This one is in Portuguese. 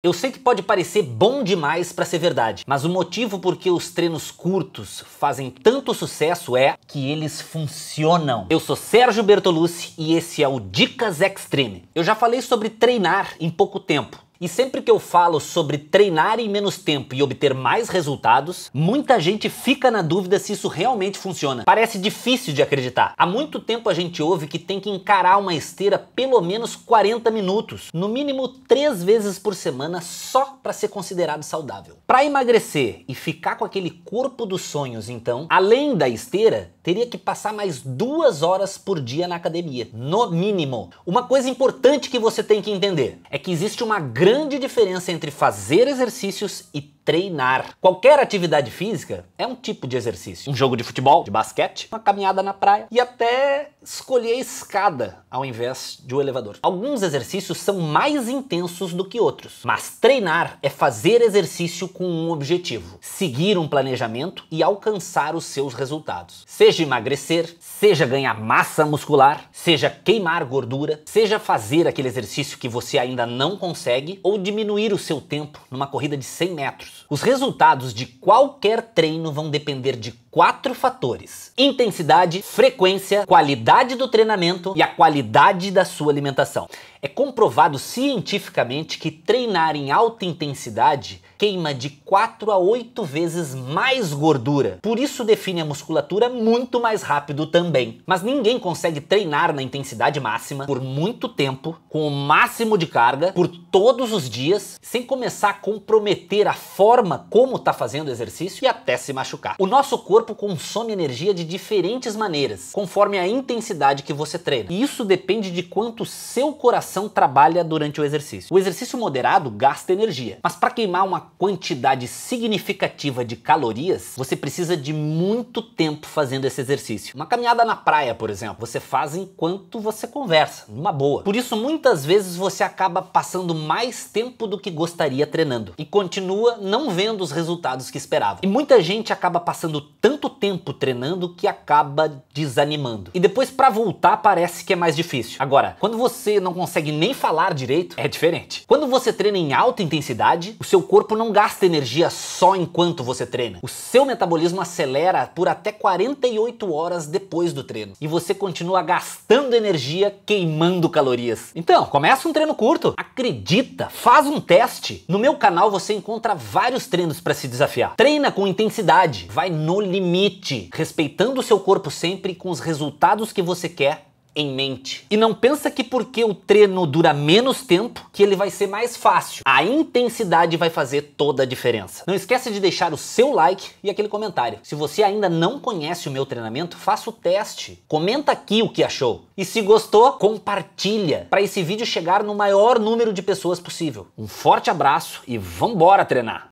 Eu sei que pode parecer bom demais para ser verdade, mas o motivo por que os treinos curtos fazem tanto sucesso é que eles funcionam. Eu sou Sérgio Bertolucci e esse é o Dicas Extreme. Eu já falei sobre treinar em pouco tempo e sempre que eu falo sobre treinar em menos tempo e obter mais resultados, muita gente fica na dúvida se isso realmente funciona. Parece difícil de acreditar. Há muito tempo a gente ouve que tem que encarar uma esteira pelo menos 40 minutos, no mínimo 3 vezes por semana só para ser considerado saudável. Para emagrecer e ficar com aquele corpo dos sonhos, então, além da esteira, teria que passar mais duas horas por dia na academia, no mínimo. Uma coisa importante que você tem que entender é que existe uma grande diferença entre fazer exercícios e treinar. Qualquer atividade física é um tipo de exercício. Um jogo de futebol, de basquete, uma caminhada na praia e até escolher a escada ao invés de um elevador. Alguns exercícios são mais intensos do que outros, mas treinar é fazer exercício com um objetivo, seguir um planejamento e alcançar os seus resultados. Seja emagrecer, seja ganhar massa muscular, seja queimar gordura, seja fazer aquele exercício que você ainda não consegue ou diminuir o seu tempo numa corrida de 100 metros os resultados de qualquer treino vão depender de quatro fatores: intensidade, frequência, qualidade do treinamento e a qualidade da sua alimentação. É comprovado cientificamente que treinar em alta intensidade queima de 4 a 8 vezes mais gordura. Por isso define a musculatura muito mais rápido também. Mas ninguém consegue treinar na intensidade máxima por muito tempo, com o máximo de carga, por todos os dias, sem começar a comprometer a forma como está fazendo o exercício e até se machucar. O nosso corpo consome energia de diferentes maneiras, conforme a intensidade que você treina. E isso depende de quanto seu coração trabalha durante o exercício. O exercício moderado gasta energia, mas para queimar uma quantidade significativa de calorias, você precisa de muito tempo fazendo esse exercício. Uma caminhada na praia, por exemplo, você faz enquanto você conversa, numa boa. Por isso, muitas vezes você acaba passando mais tempo do que gostaria treinando e continua não vendo os resultados que esperava. E muita gente acaba passando tanto tempo treinando que acaba desanimando. E depois, para voltar, parece que é mais difícil. Agora, quando você não consegue nem falar direito, é diferente. Quando você treina em alta intensidade, o seu corpo não gasta energia só enquanto você treina. O seu metabolismo acelera por até 48 horas depois do treino. E você continua gastando energia queimando calorias. Então, começa um treino curto. Acredita, faz um teste. No meu canal você encontra vários treinos para se desafiar. Treina com intensidade, vai no limite, respeitando o seu corpo sempre com os resultados que você quer em mente. E não pensa que porque o treino dura menos tempo, que ele vai ser mais fácil. A intensidade vai fazer toda a diferença. Não esquece de deixar o seu like e aquele comentário. Se você ainda não conhece o meu treinamento, faça o teste. Comenta aqui o que achou. E se gostou, compartilha para esse vídeo chegar no maior número de pessoas possível. Um forte abraço e vambora treinar!